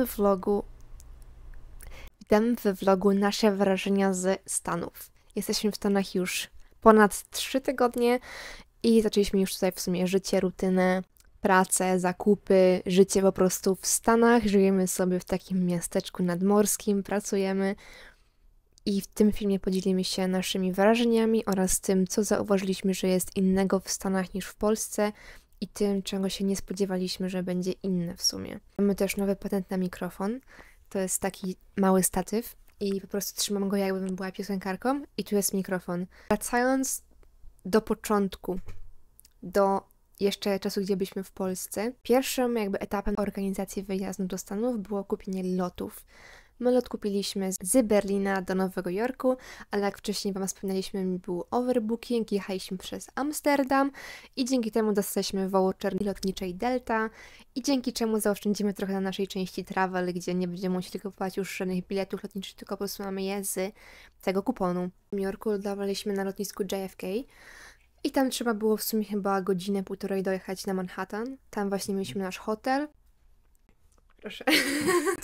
w vlogu. Witamy we vlogu nasze wrażenia z Stanów. Jesteśmy w Stanach już ponad 3 tygodnie i zaczęliśmy już tutaj w sumie życie, rutynę, pracę, zakupy, życie po prostu w Stanach. Żyjemy sobie w takim miasteczku nadmorskim, pracujemy i w tym filmie podzielimy się naszymi wrażeniami oraz tym, co zauważyliśmy, że jest innego w Stanach niż w Polsce i tym, czego się nie spodziewaliśmy, że będzie inne w sumie. Mamy też nowy patent na mikrofon. To jest taki mały statyw i po prostu trzymam go jakbym była piosenkarką i tu jest mikrofon. Wracając do początku, do jeszcze czasu, gdzie byliśmy w Polsce, pierwszym jakby etapem organizacji wyjazdu do Stanów było kupienie lotów. My lot kupiliśmy z Berlina do Nowego Jorku, ale jak wcześniej Wam wspominaliśmy, był overbooking, jechaliśmy przez Amsterdam i dzięki temu dostaliśmy voucher lotniczej Delta i dzięki czemu zaoszczędzimy trochę na naszej części travel, gdzie nie będziemy musieli kupować już żadnych biletów lotniczych, tylko po prostu mamy je z tego kuponu. W Nowym Jorku lądowaliśmy na lotnisku JFK. I tam trzeba było w sumie chyba godzinę, półtorej dojechać na Manhattan. Tam właśnie mieliśmy nasz hotel. Proszę.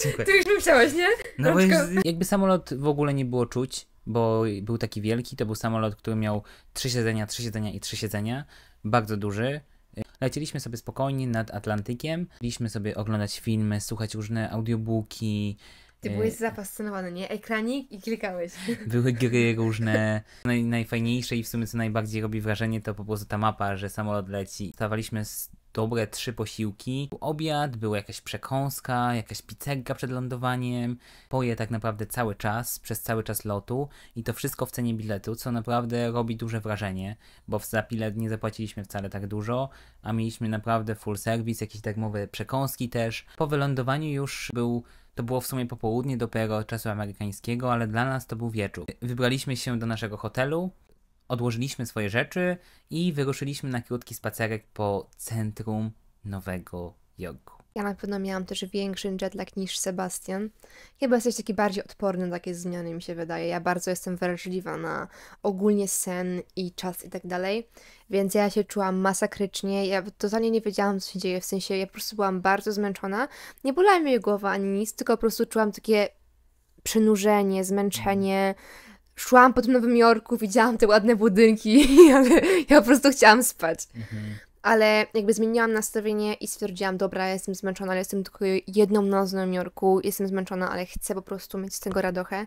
Dziękuję. Ty już musiałaś, nie? No Rączko. jakby samolot w ogóle nie było czuć, bo był taki wielki, to był samolot, który miał trzy siedzenia, trzy siedzenia i trzy siedzenia, bardzo duży. Lecieliśmy sobie spokojnie nad Atlantykiem, mieliśmy sobie oglądać filmy, słuchać różne audiobooki, ty e, byłeś zafascynowany, nie? Ekranik i klikałeś. Były gry różne. Naj, najfajniejsze i w sumie co najbardziej robi wrażenie to po prostu ta mapa, że samolot leci. Stawaliśmy z dobre trzy posiłki. Był obiad, była jakaś przekąska, jakaś pizzerka przed lądowaniem. Poje tak naprawdę cały czas, przez cały czas lotu i to wszystko w cenie biletu, co naprawdę robi duże wrażenie, bo za bilet nie zapłaciliśmy wcale tak dużo, a mieliśmy naprawdę full service, jakieś darmowe przekąski też. Po wylądowaniu już był to było w sumie popołudnie dopiero czasu amerykańskiego, ale dla nas to był wieczór. Wybraliśmy się do naszego hotelu odłożyliśmy swoje rzeczy i wyruszyliśmy na krótki spacerek po centrum Nowego Jorku. Ja na pewno miałam też większy jetlag niż Sebastian. Chyba jesteś taki bardziej odporny na takie zmiany, mi się wydaje. Ja bardzo jestem wrażliwa na ogólnie sen i czas i tak dalej, więc ja się czułam masakrycznie. Ja totalnie nie wiedziałam, co się dzieje, w sensie ja po prostu byłam bardzo zmęczona. Nie bolała mi głowa ani nic, tylko po prostu czułam takie przynurzenie, zmęczenie szłam po tym Nowym Jorku, widziałam te ładne budynki, ale ja po prostu chciałam spać. Mhm. Ale jakby zmieniłam nastawienie i stwierdziłam, dobra, jestem zmęczona, ale jestem tylko jedną noc w Nowym Jorku, jestem zmęczona, ale chcę po prostu mieć z tego radochę.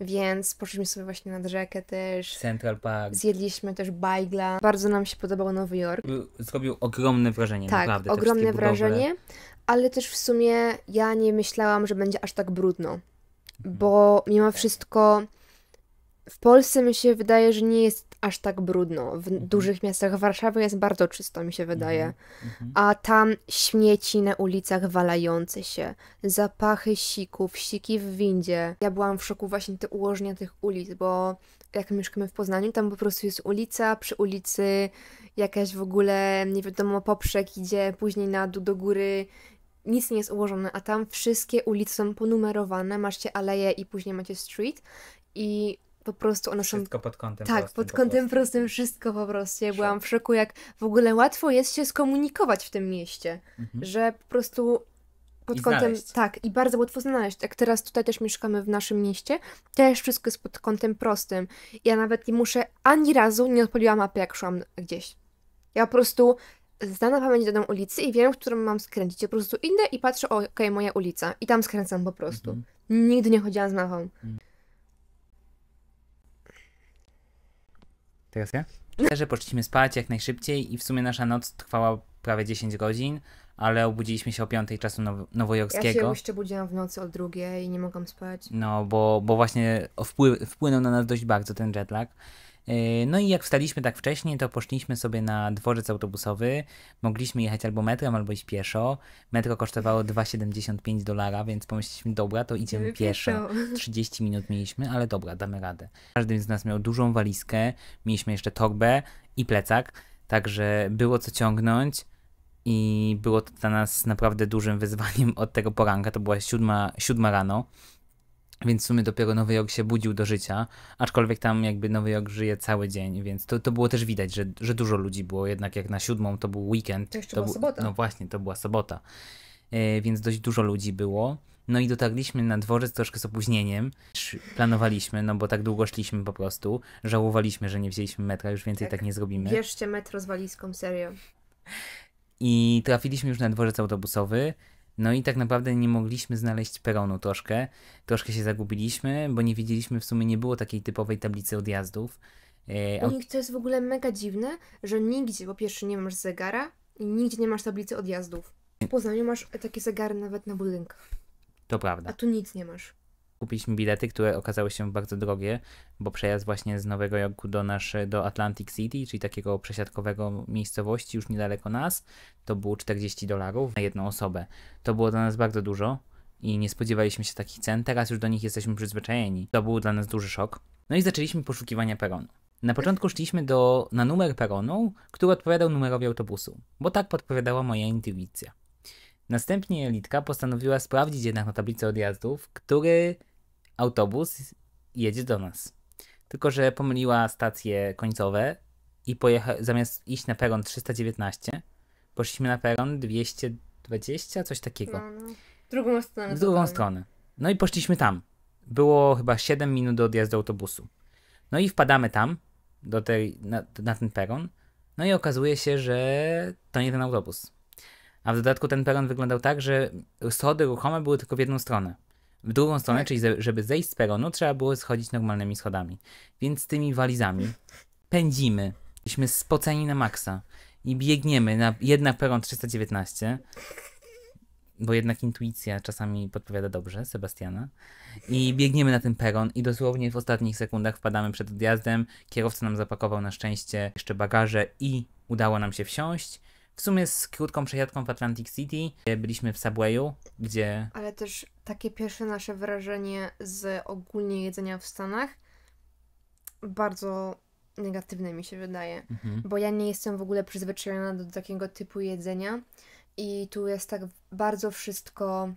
Więc poszliśmy sobie właśnie nad rzekę też. Central Park. Zjedliśmy też bajgla. Bardzo nam się podobał Nowy Jork. Zrobił ogromne wrażenie, tak, naprawdę. ogromne wrażenie, ale też w sumie ja nie myślałam, że będzie aż tak brudno. Mhm. Bo mimo wszystko w Polsce mi się wydaje, że nie jest aż tak brudno. W mhm. dużych miastach Warszawy jest bardzo czysto, mi się wydaje. Mhm. mhm. A tam śmieci na ulicach walające się, zapachy sików, siki w windzie. Ja byłam w szoku właśnie te ułożenia tych ulic, bo jak mieszkamy w Poznaniu, tam po prostu jest ulica, przy ulicy jakaś w ogóle, nie wiadomo, poprzek idzie, później na dół do góry, nic nie jest ułożone, a tam wszystkie ulice są ponumerowane, macie aleje i później macie street i po prostu one wszystko są... pod kątem Tak, prostym, pod kątem po prostym wszystko po prostu. Ja Szok. byłam w szoku, jak w ogóle łatwo jest się skomunikować w tym mieście, mhm. że po prostu pod I kątem... Znaleźć. Tak, i bardzo łatwo znaleźć. Jak teraz tutaj też mieszkamy w naszym mieście, też wszystko jest pod kątem prostym. Ja nawet nie muszę, ani razu nie odpaliłam mapy, jak szłam gdzieś. Ja po prostu znam na pamięć daną ulicy i wiem, w którą mam skręcić. Ja po prostu idę i patrzę, okej, okay, moja ulica. I tam skręcam po prostu. Mhm. Nigdy nie chodziłam z mapą. Mhm. Teraz ja? Że poszliśmy spać jak najszybciej i w sumie nasza noc trwała prawie 10 godzin, ale obudziliśmy się o 5 czasu now nowojorskiego. Ja się jeszcze budziłam w nocy o drugiej i nie mogłam spać. No, bo, bo właśnie wpły wpłynął na nas dość bardzo ten jetlag. E, no i jak wstaliśmy tak wcześnie, to poszliśmy sobie na dworzec autobusowy. Mogliśmy jechać albo metrem, albo iść pieszo. Metro kosztowało 2,75 dolara, więc pomyśleliśmy, dobra, to idziemy pieszo. 30 minut mieliśmy, ale dobra, damy radę. Każdy z nas miał dużą walizkę, mieliśmy jeszcze torbę i plecak, także było co ciągnąć. I było to dla nas naprawdę dużym wyzwaniem od tego poranka. To była siódma, siódma rano. Więc w sumie dopiero Nowy Jork się budził do życia, aczkolwiek tam jakby Nowy Jork żyje cały dzień, więc to, to było też widać, że, że dużo ludzi było, jednak jak na siódmą to był weekend. To jeszcze to była sobota. No właśnie, to była sobota, e, więc dość dużo ludzi było. No i dotarliśmy na dworzec troszkę z opóźnieniem. Planowaliśmy, no bo tak długo szliśmy po prostu. Żałowaliśmy, że nie wzięliśmy metra, już więcej tak, tak nie zrobimy. Wierzcie metro z walizką, serio. I trafiliśmy już na dworzec autobusowy. No i tak naprawdę nie mogliśmy znaleźć peronu troszkę. Troszkę się zagubiliśmy, bo nie wiedzieliśmy, w sumie nie było takiej typowej tablicy odjazdów. E, U nich to jest w ogóle mega dziwne, że nigdzie po pierwsze nie masz zegara i nigdzie nie masz tablicy odjazdów. W Poznaniu masz takie zegary nawet na budynkach. To prawda. A tu nic nie masz kupiliśmy bilety, które okazały się bardzo drogie, bo przejazd właśnie z Nowego Jorku do, nasz, do Atlantic City, czyli takiego przesiadkowego miejscowości już niedaleko nas, to było 40 dolarów na jedną osobę. To było dla nas bardzo dużo i nie spodziewaliśmy się takich cen, teraz już do nich jesteśmy przyzwyczajeni. To był dla nas duży szok. No i zaczęliśmy poszukiwania peronu. Na początku szliśmy do, na numer peronu, który odpowiadał numerowi autobusu, bo tak podpowiadała moja intuicja. Następnie Litka postanowiła sprawdzić jednak na tablicy odjazdów, który autobus jedzie do nas. Tylko, że pomyliła stacje końcowe i pojecha- zamiast iść na peron 319, poszliśmy na peron 220, coś takiego. No, no. Drugą stronę. W drugą stronę. No i poszliśmy tam. Było chyba 7 minut do odjazdu autobusu. No i wpadamy tam, do tej, na, na ten peron. No i okazuje się, że to nie ten autobus. A w dodatku ten peron wyglądał tak, że schody ruchome były tylko w jedną stronę w drugą stronę, czyli żeby zejść z peronu, trzeba było schodzić normalnymi schodami. Więc z tymi walizami pędzimy. Jesteśmy spoceni na maksa i biegniemy na jednak peron 319, bo jednak intuicja czasami podpowiada dobrze Sebastiana. I biegniemy na ten peron i dosłownie w ostatnich sekundach wpadamy przed odjazdem. Kierowca nam zapakował na szczęście jeszcze bagaże i udało nam się wsiąść w sumie z krótką przejazdką w Atlantic City. E, byliśmy w Subwayu, gdzie... Ale też takie pierwsze nasze wrażenie z ogólnie jedzenia w Stanach bardzo negatywne mi się wydaje, mhm. bo ja nie jestem w ogóle przyzwyczajona do takiego typu jedzenia i tu jest tak bardzo wszystko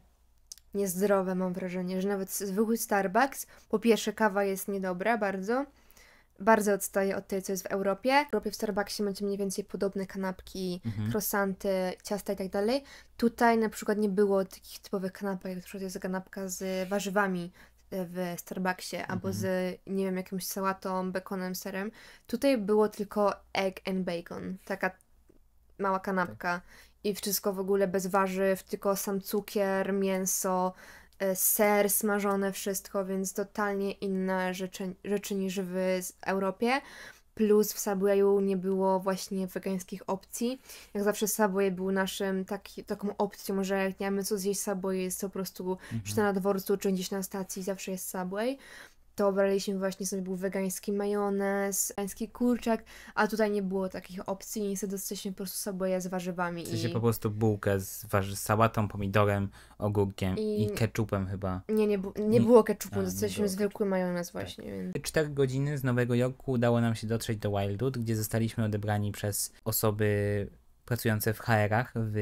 niezdrowe, mam wrażenie, że nawet zwykły Starbucks, po pierwsze kawa jest niedobra bardzo, bardzo odstaje od tej, co jest w Europie. W Europie w Starbucksie macie mniej więcej podobne kanapki, mhm. krosanty, ciasta i tak dalej. Tutaj na przykład nie było takich typowych kanapek, jak na przykład jest kanapka z warzywami e, w Starbucksie, mhm. albo z, nie wiem, jakąś sałatą, bekonem, serem. Tutaj było tylko egg and bacon, taka mała kanapka tak. i wszystko w ogóle bez warzyw, tylko sam cukier, mięso, E, ser smażone, wszystko, więc totalnie inne rzeczy, rzeczy niż w Europie. Plus w Subwayu nie było właśnie wegańskich opcji. Jak zawsze Subway był naszym taki, taką opcją, że jak nie mamy co zjeść Subway, jest to po prostu mhm. czy na dworcu, czy gdzieś na stacji, zawsze jest Subway to obraliśmy właśnie sobie był wegański majonez, wegański kurczak, a tutaj nie było takich opcji, niestety dostaliśmy po prostu saboja z warzywami. W sensie i... po prostu bułkę z, warzyw, sałatą, pomidorem, ogórkiem i, i ketchupem chyba. Nie, nie, bu- nie, było ketchupu, a, dostaliśmy było zwykły majonez tak. właśnie. Tak. Więc... 4 godziny z Nowego Jorku udało nam się dotrzeć do Wildwood, gdzie zostaliśmy odebrani przez osoby pracujące w HR-ach w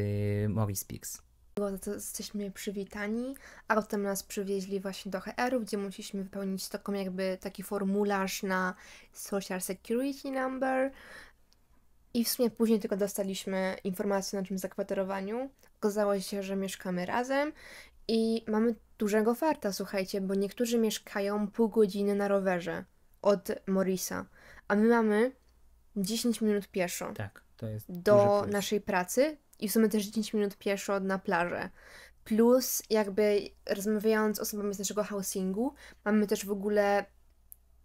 Morris Peaks. Było za to jesteśmy przywitani, a potem nas przywieźli właśnie do HR-u, gdzie musieliśmy wypełnić taką jakby taki formularz na Social Security Number. I w sumie później tylko dostaliśmy informację o naszym zakwaterowaniu. Okazało się, że mieszkamy razem i mamy dużego farta, słuchajcie, bo niektórzy mieszkają pół godziny na rowerze od Morisa, a my mamy 10 minut pieszo. Tak, to jest. Do naszej pracy i w sumie też 10 minut pieszo na plażę. Plus, jakby rozmawiając z osobami z naszego housingu, mamy też w ogóle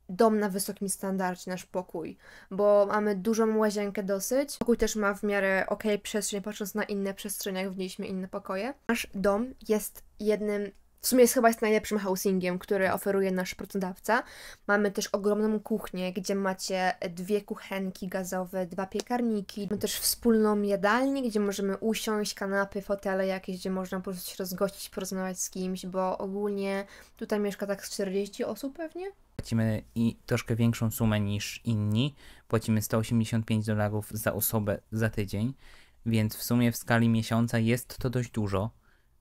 dom na wysokim standardzie, nasz pokój, bo mamy dużą łazienkę dosyć. Pokój też ma w miarę ok przestrzeń, patrząc na inne przestrzenie, jak widzieliśmy inne pokoje. Nasz dom jest jednym w sumie jest chyba jest najlepszym housingiem, który oferuje nasz pracodawca. Mamy też ogromną kuchnię, gdzie macie dwie kuchenki gazowe, dwa piekarniki. Mamy też wspólną jadalnię, gdzie możemy usiąść, kanapy, fotele jakieś, gdzie można po prostu się rozgościć, porozmawiać z kimś, bo ogólnie tutaj mieszka tak 40 osób pewnie. Płacimy i troszkę większą sumę niż inni. Płacimy 185 dolarów za osobę za tydzień, więc w sumie w skali miesiąca jest to dość dużo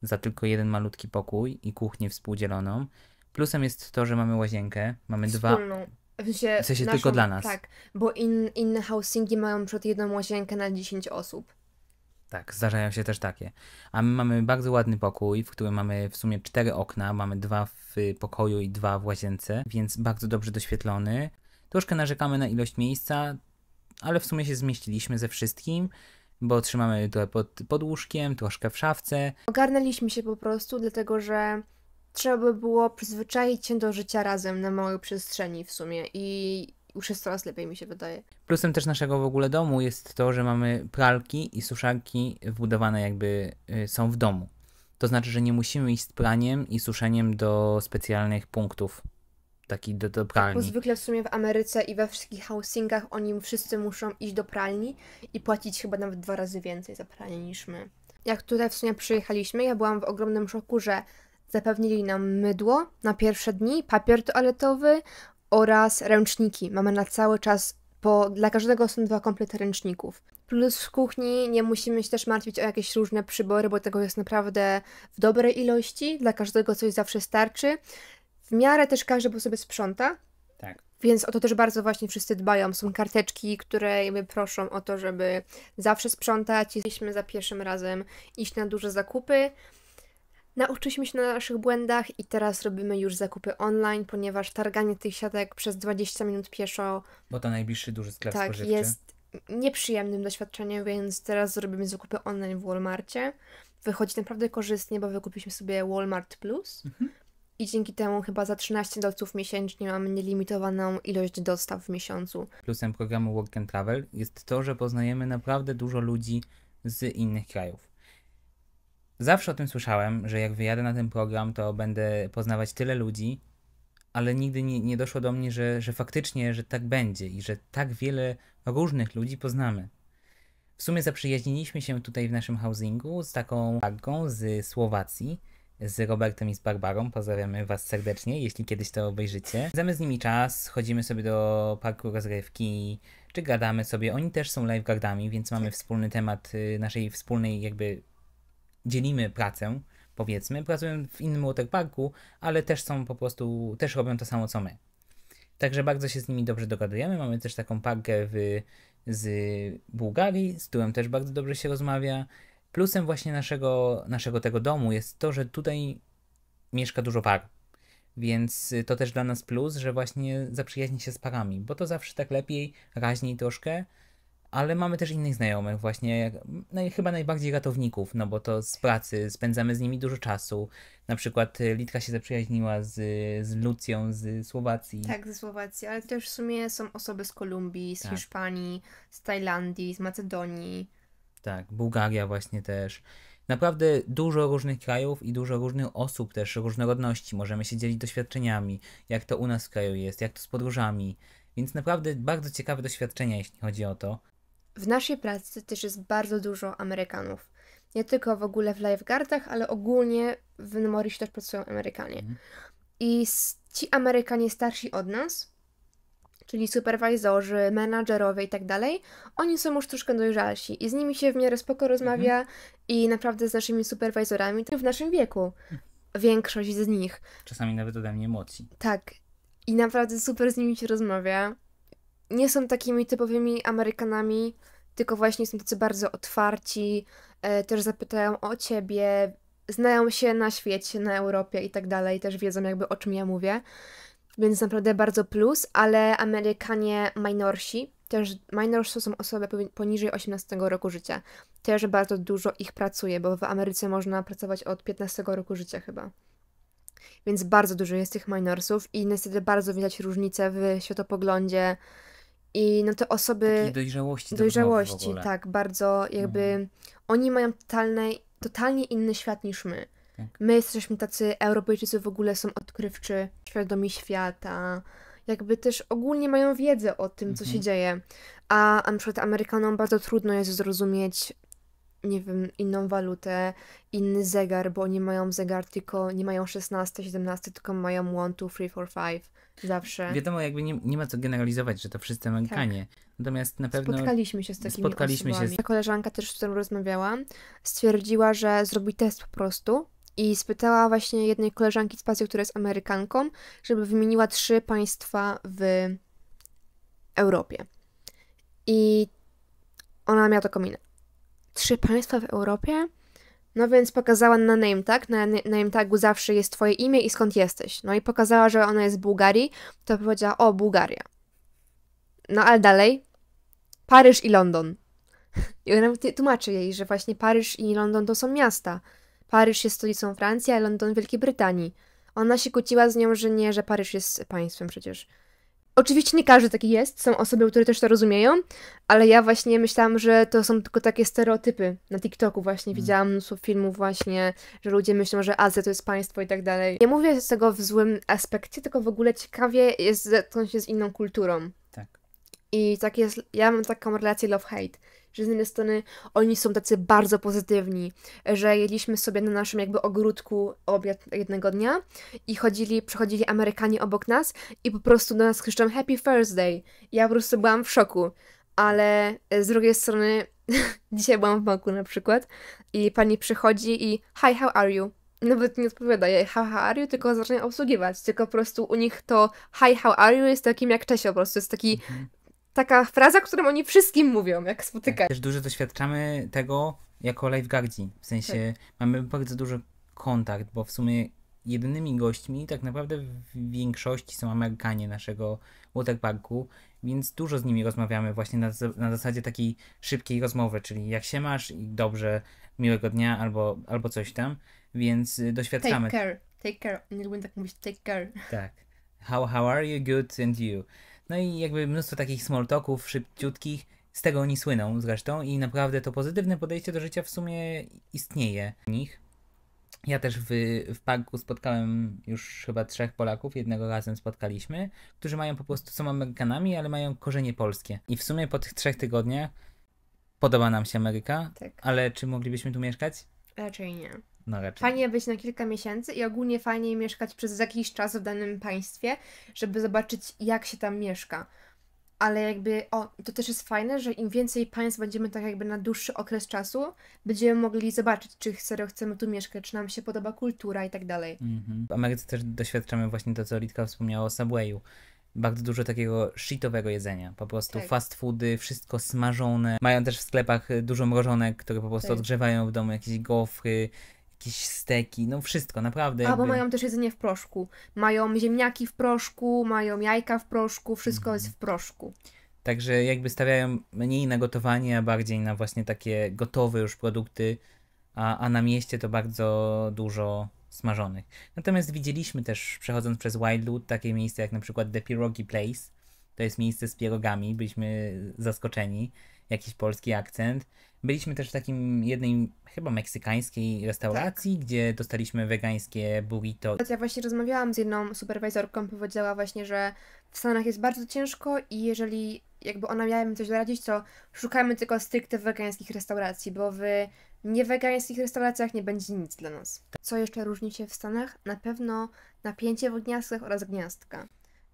za tylko jeden malutki pokój i kuchnię współdzieloną. Plusem jest to, że mamy łazienkę, mamy Wspólną. dwa... W sensie, w sensie naszą, tylko dla nas. Tak, bo in, inne housingi mają przed jedną łazienkę na 10 osób. Tak, zdarzają się też takie. A my mamy bardzo ładny pokój, w którym mamy w sumie cztery okna, mamy dwa w y, pokoju i dwa w łazience, więc bardzo dobrze doświetlony. Troszkę narzekamy na ilość miejsca, ale w sumie się zmieściliśmy ze wszystkim bo trzymamy to pod, pod łóżkiem, troszkę w szafce. Ogarnęliśmy się po prostu, dlatego że trzeba by było przyzwyczaić się do życia razem na małej przestrzeni w sumie i już jest coraz lepiej mi się wydaje. Plusem też naszego w ogóle domu jest to, że mamy pralki i suszarki wbudowane jakby y, są w domu. To znaczy, że nie musimy iść z praniem i suszeniem do specjalnych punktów taki do, do pralni. Tak, bo zwykle w sumie w Ameryce i we wszystkich housingach oni wszyscy muszą iść do pralni i płacić chyba nawet dwa razy więcej za pranie niż my. Jak tutaj w sumie przyjechaliśmy, ja byłam w ogromnym szoku, że zapewnili nam mydło na pierwsze dni, papier toaletowy oraz ręczniki. Mamy na cały czas, po, dla każdego są dwa komplety ręczników. Plus w kuchni nie musimy się też martwić o jakieś różne przybory, bo tego jest naprawdę w dobrej ilości. Dla każdego coś zawsze starczy w miarę też każdy po sobie sprząta. Tak. Więc o to też bardzo właśnie wszyscy dbają. Są karteczki, które jakby proszą o to, żeby zawsze sprzątać. Jesteśmy za pierwszym razem iść na duże zakupy. Nauczyliśmy się na naszych błędach i teraz robimy już zakupy online, ponieważ targanie tych siatek przez 20 minut pieszo. Bo to najbliższy duży sklep tak, spożywczy. jest nieprzyjemnym doświadczeniem, więc teraz zrobimy zakupy online w Walmartie. Wychodzi naprawdę korzystnie, bo wykupiliśmy sobie Walmart Plus, mhm i dzięki temu chyba za 13 dolców miesięcznie mamy nielimitowaną ilość dostaw w miesiącu. Plusem programu Work and Travel jest to, że poznajemy naprawdę dużo ludzi z innych krajów. Zawsze o tym słyszałem, że jak wyjadę na ten program, to będę poznawać tyle ludzi, ale nigdy nie, nie doszło do mnie, że, że faktycznie, że tak będzie i że tak wiele różnych ludzi poznamy. W sumie zaprzyjaźniliśmy się tutaj w naszym housingu z taką Agą z Słowacji, z Robertem i z Barbarą. Pozdrawiamy Was serdecznie, jeśli kiedyś to obejrzycie. Zamy z nimi czas, chodzimy sobie do parku rozrywki, czy gadamy sobie. Oni też są lifeguardami, więc mamy tak. wspólny temat y, naszej wspólnej, jakby dzielimy pracę, powiedzmy. Pracują w innym waterparku, ale też są po prostu, też robią to samo co my. Także bardzo się z nimi dobrze dogadujemy. Mamy też taką parkę w, z Bułgarii, z którą też bardzo dobrze się rozmawia. Plusem właśnie naszego, naszego tego domu jest to, że tutaj mieszka dużo par. Więc y, to też dla nas plus, że właśnie zaprzyjaźni się z parami, bo to zawsze tak lepiej, raźniej troszkę, ale mamy też innych znajomych właśnie, jak, no chyba najbardziej ratowników, no bo to z pracy, spędzamy z nimi dużo czasu. Na przykład y, Litka się zaprzyjaźniła z, z Lucją z Słowacji. Tak, ze Słowacji, ale też w sumie są osoby z Kolumbii, z tak. Hiszpanii, z Tajlandii, z Macedonii tak, Bułgaria właśnie też. Naprawdę dużo różnych krajów i dużo różnych osób też, różnorodności. Możemy się dzielić doświadczeniami, jak to u nas w kraju jest, jak to z podróżami. Więc naprawdę bardzo ciekawe doświadczenia, jeśli chodzi o to. W naszej pracy też jest bardzo dużo Amerykanów. Nie tylko w ogóle w lifeguardach, ale ogólnie w Nymori też pracują Amerykanie. Mm. I ci Amerykanie starsi od nas czyli superwizorzy, menadżerowie i tak dalej, oni są już troszkę dojrzalsi i z nimi się w miarę spoko rozmawia mhm. i naprawdę z naszymi superwizorami w naszym wieku. Większość z nich. Czasami nawet ode mnie młodsi. Tak. I naprawdę super z nimi się rozmawia. Nie są takimi typowymi Amerykanami, tylko właśnie są tacy bardzo otwarci, e, też zapytają o ciebie, znają się na świecie, na Europie i tak dalej, też wiedzą jakby o czym ja mówię więc naprawdę bardzo plus, ale Amerykanie minorsi, też minors to są osoby poniżej 18 roku życia. Też bardzo dużo ich pracuje, bo w Ameryce można pracować od 15 roku życia chyba. Więc bardzo dużo jest tych minorsów i niestety bardzo widać różnice w światopoglądzie i no te osoby... Takiej dojrzałości. Tak dojrzałości, tak, bardzo jakby... Mhm. Oni mają totalne, totalnie inny świat niż my. Tak. My jesteśmy tacy, Europejczycy w ogóle są odkrywczy, świadomi świata, jakby też ogólnie mają wiedzę o tym, co mhm. się dzieje. A, a na przykład Amerykanom bardzo trudno jest zrozumieć, nie wiem, inną walutę, inny zegar, bo oni mają zegar tylko, nie mają 16, 17, tylko mają 1, 2, 3, 4, 5. Zawsze. Wiadomo, jakby nie, nie ma co generalizować, że to wszyscy Amerykanie. Tak. Natomiast na pewno. Spotkaliśmy się z takimi spotkaliśmy osobami. Się z... Ta koleżanka też, z którą rozmawiałam, stwierdziła, że zrobi test po prostu i spytała właśnie jednej koleżanki z pracy, która jest Amerykanką, żeby wymieniła trzy państwa w Europie. I ona miała to kominę. Trzy państwa w Europie? No więc pokazała na name tag, na name tagu zawsze jest twoje imię i skąd jesteś. No i pokazała, że ona jest z Bułgarii, to powiedziała, o, Bułgaria. No ale dalej, Paryż i London. I ona tłumaczy jej, że właśnie Paryż i London to są miasta. Paryż jest stolicą Francji, a London Wielkiej Brytanii. Ona się kłóciła z nią, że nie, że Paryż jest państwem przecież. Oczywiście nie każdy taki jest, są osoby, które też to rozumieją, ale ja właśnie myślałam, że to są tylko takie stereotypy. Na TikToku właśnie mm. widziałam mnóstwo filmów właśnie, że ludzie myślą, że Azja to jest państwo i tak dalej. Nie mówię z tego w złym aspekcie, tylko w ogóle ciekawie jest zetknąć się z inną kulturą. Tak. I tak jest, ja mam taką relację love-hate że z jednej strony oni są tacy bardzo pozytywni, że jedliśmy sobie na naszym jakby ogródku obiad jednego dnia i chodzili, przychodzili Amerykanie obok nas i po prostu do nas krzyczą Happy Thursday. Ja po prostu byłam w szoku, ale e, z drugiej strony dzisiaj byłam w banku na przykład i pani przychodzi i Hi, how are you? Nawet nie odpowiada jej how, how are you, tylko zaczyna obsługiwać. Tylko po prostu u nich to hi, how are you jest takim jak cześć po prostu. Jest taki mhm taka fraza, którą oni wszystkim mówią, jak spotykają. Tak, też dużo doświadczamy tego jako lifeguardzi. W sensie tak. mamy bardzo duży kontakt, bo w sumie jedynymi gośćmi tak naprawdę w większości są Amerykanie naszego waterparku, więc dużo z nimi rozmawiamy właśnie na, na zasadzie takiej szybkiej rozmowy, czyli jak się masz i dobrze, miłego dnia albo, albo coś tam, więc y, doświadczamy. Take care, take care. Nie lubię tak mówić, take care. Tak. How, how are you? Good and you. No i jakby mnóstwo takich small talków szybciutkich, z tego oni słyną zresztą i naprawdę to pozytywne podejście do życia w sumie istnieje w nich. Ja też w, w parku spotkałem już chyba trzech Polaków, jednego razem spotkaliśmy, którzy mają po prostu, są Amerykanami, ale mają korzenie polskie. I w sumie po tych trzech tygodniach podoba nam się Ameryka, tak. ale czy moglibyśmy tu mieszkać? Raczej nie. No raczej. Fajnie być na kilka miesięcy i ogólnie fajnie mieszkać przez jakiś czas w danym państwie, żeby zobaczyć, jak się tam mieszka. Ale jakby, o, to też jest fajne, że im więcej państw będziemy tak jakby na dłuższy okres czasu, będziemy mogli zobaczyć, czy serio chcemy tu mieszkać, czy nam się podoba kultura i tak dalej. Mhm. W Ameryce też doświadczamy właśnie to, co Litka wspomniała o Subwayu bardzo dużo takiego shitowego jedzenia. Po prostu tak. fast foody, wszystko smażone. Mają też w sklepach dużo mrożonek, które po prostu tak. odgrzewają w domu, jakieś gofry, jakieś steki, no wszystko, naprawdę. Albo jakby... mają też jedzenie w proszku. Mają ziemniaki w proszku, mają jajka w proszku, wszystko mhm. jest w proszku. Także jakby stawiają mniej na gotowanie, a bardziej na właśnie takie gotowe już produkty, a, a na mieście to bardzo dużo smażonych. Natomiast widzieliśmy też, przechodząc przez Wildwood, takie miejsce jak na przykład The Pierogi Place, to jest miejsce z pierogami, byliśmy zaskoczeni, jakiś polski akcent. Byliśmy też w takim jednej chyba meksykańskiej restauracji, tak. gdzie dostaliśmy wegańskie burrito. Ja właśnie rozmawiałam z jedną superwizorką, powiedziała właśnie, że w Stanach jest bardzo ciężko i jeżeli jakby ona miała mi coś doradzić, to szukajmy tylko stricte wegańskich restauracji, bo w niewegańskich restauracjach nie będzie nic dla nas. Co jeszcze różni się w Stanach? Na pewno napięcie w gniazdkach oraz gniazdka.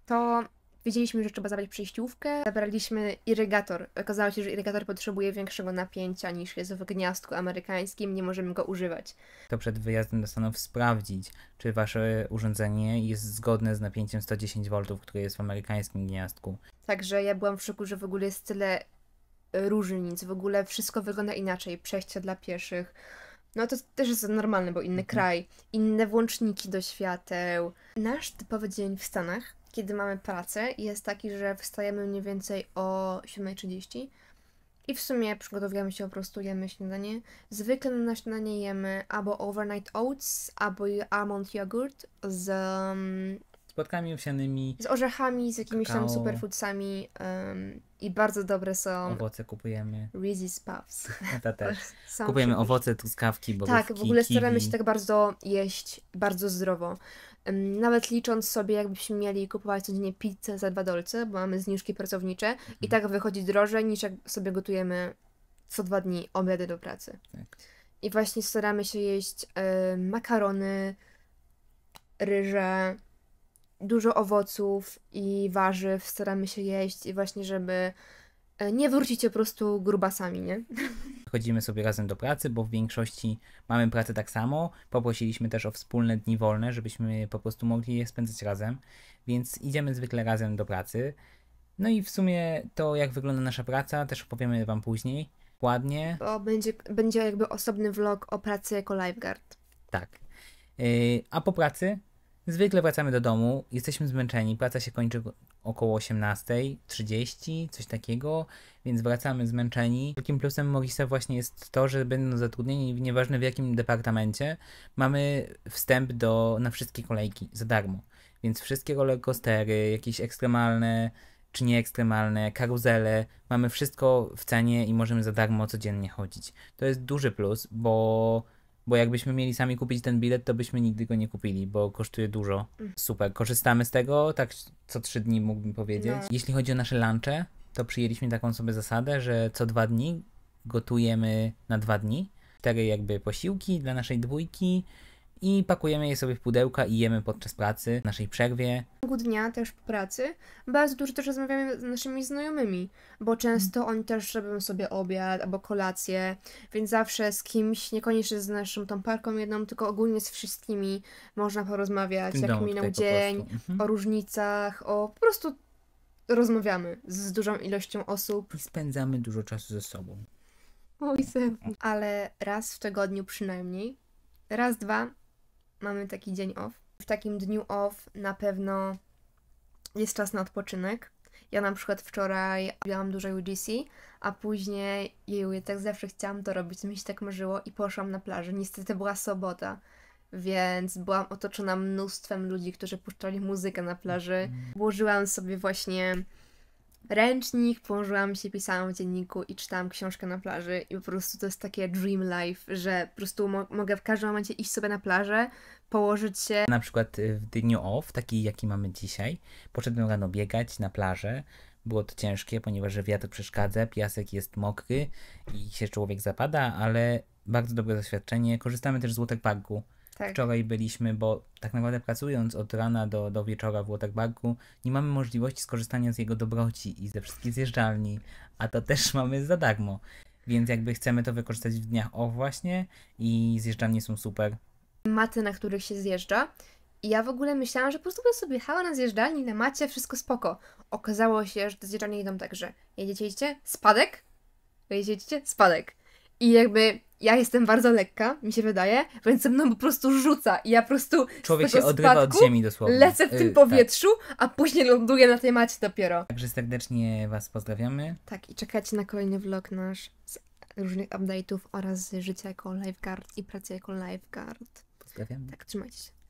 To Wiedzieliśmy, że trzeba zabrać przejściówkę, zabraliśmy irygator. Okazało się, że irygator potrzebuje większego napięcia niż jest w gniazdku amerykańskim, nie możemy go używać. To przed wyjazdem do Stanów sprawdzić, czy wasze urządzenie jest zgodne z napięciem 110 V, które jest w amerykańskim gniazdku. Także ja byłam w szoku, że w ogóle jest tyle e, różnic, w ogóle wszystko wygląda inaczej, przejścia dla pieszych. No to też jest normalne, bo inny mhm. kraj, inne włączniki do świateł. Nasz typowy dzień w Stanach kiedy mamy pracę, jest taki, że wstajemy mniej więcej o 7.30 i w sumie przygotowujemy się po prostu, jemy śniadanie. Zwykle na śniadanie jemy albo overnight oats, albo almond yogurt z um, z płatkami owsianymi. Z orzechami, z jakimiś kakao. tam superfoodsami um, i bardzo dobre są... Owoce kupujemy. Reese's Puffs. No Ta też. kupujemy owoce, truskawki, borówki, Tak, w ogóle staramy się tak bardzo jeść, bardzo zdrowo. Um, nawet licząc sobie, jakbyśmy mieli kupować codziennie pizzę za dwa dolce, bo mamy zniżki pracownicze mhm. i tak wychodzi drożej niż jak sobie gotujemy co dwa dni obiady do pracy. Tak. I właśnie staramy się jeść y, makarony, ryże, dużo owoców i warzyw staramy się jeść i właśnie, żeby e, nie wrócić po prostu grubasami, nie? Chodzimy sobie razem do pracy, bo w większości mamy pracę tak samo. Poprosiliśmy też o wspólne dni wolne, żebyśmy po prostu mogli je spędzać razem, więc idziemy zwykle razem do pracy. No i w sumie to, jak wygląda nasza praca, też opowiemy Wam później ładnie. Bo będzie, będzie jakby osobny vlog o pracy jako lifeguard. Tak. Yy, a po pracy Zwykle wracamy do domu, jesteśmy zmęczeni, praca się kończy około 18.30, coś takiego, więc wracamy zmęczeni. Wielkim plusem Morisa właśnie jest to, że będą zatrudnieni, nieważne w jakim departamencie, mamy wstęp do, na wszystkie kolejki za darmo. Więc wszystkie rollercoastery, jakieś ekstremalne czy nieekstremalne, karuzele, mamy wszystko w cenie i możemy za darmo codziennie chodzić. To jest duży plus, bo bo jakbyśmy mieli sami kupić ten bilet, to byśmy nigdy go nie kupili, bo kosztuje dużo. Mm. Super. Korzystamy z tego, tak co trzy dni mógłbym powiedzieć. No. Jeśli chodzi o nasze lunche, to przyjęliśmy taką sobie zasadę, że co dwa dni gotujemy na dwa dni. Cztery jakby posiłki dla naszej dwójki i pakujemy je sobie w pudełka i jemy podczas pracy, w naszej przerwie. W ciągu dnia też po pracy bardzo dużo też rozmawiamy z naszymi znajomymi, bo często mm. oni też robią sobie obiad albo kolację, więc zawsze z kimś, niekoniecznie z naszą tą parką jedną, tylko ogólnie z wszystkimi można porozmawiać, jak no, minął dzień, mhm. o różnicach, o po prostu rozmawiamy z dużą ilością osób. I spędzamy dużo czasu ze sobą. Oj, Ale raz w tygodniu przynajmniej, raz, dwa mamy taki dzień off. W takim dniu off na pewno jest czas na odpoczynek. Ja na przykład wczoraj robiłam dużo UGC, a później, jej ja tak zawsze chciałam to robić, mi się tak marzyło i poszłam na plażę. Niestety była sobota, więc byłam otoczona mnóstwem ludzi, którzy puszczali muzykę na plaży. Mm. Włożyłam sobie właśnie ręcznik, położyłam się, pisałam w dzienniku i czytałam książkę na plaży i po prostu to jest takie dream life, że po prostu mo mogę w każdym momencie iść sobie na plażę, położyć się. Na przykład y, w dniu off, taki jaki mamy dzisiaj, poszedłem rano biegać na plażę, było to ciężkie, ponieważ wiatr przeszkadza, piasek jest mokry i się człowiek zapada, ale bardzo dobre doświadczenie. Korzystamy też z waterparku. parku tak. wczoraj byliśmy, bo tak naprawdę pracując od rana do, do wieczora w Waterbarku, nie mamy możliwości skorzystania z jego dobroci i ze wszystkich zjeżdżalni, a to też mamy za darmo. Więc jakby chcemy to wykorzystać w dniach o właśnie i zjeżdżalnie są super. Maty, na których się zjeżdża. I ja w ogóle myślałam, że po prostu bym sobie jechała na zjeżdżalni, na macie, wszystko spoko. Okazało się, że te zjeżdżalnie idą tak, że jedziecie, idziecie, spadek, jedziecie, spadek. I jakby ja jestem bardzo lekka, mi się wydaje, więc mną po prostu rzuca i ja po prostu. Człowiek się odrywa spadku, od ziemi dosłownie. Lecę w tym yy, powietrzu, tak. a później ląduję na tej macie dopiero. Także serdecznie Was pozdrawiamy. Tak, i czekajcie na kolejny vlog nasz z różnych update'ów oraz życia jako lifeguard i pracy jako lifeguard. Pozdrawiamy. Tak, trzymajcie się.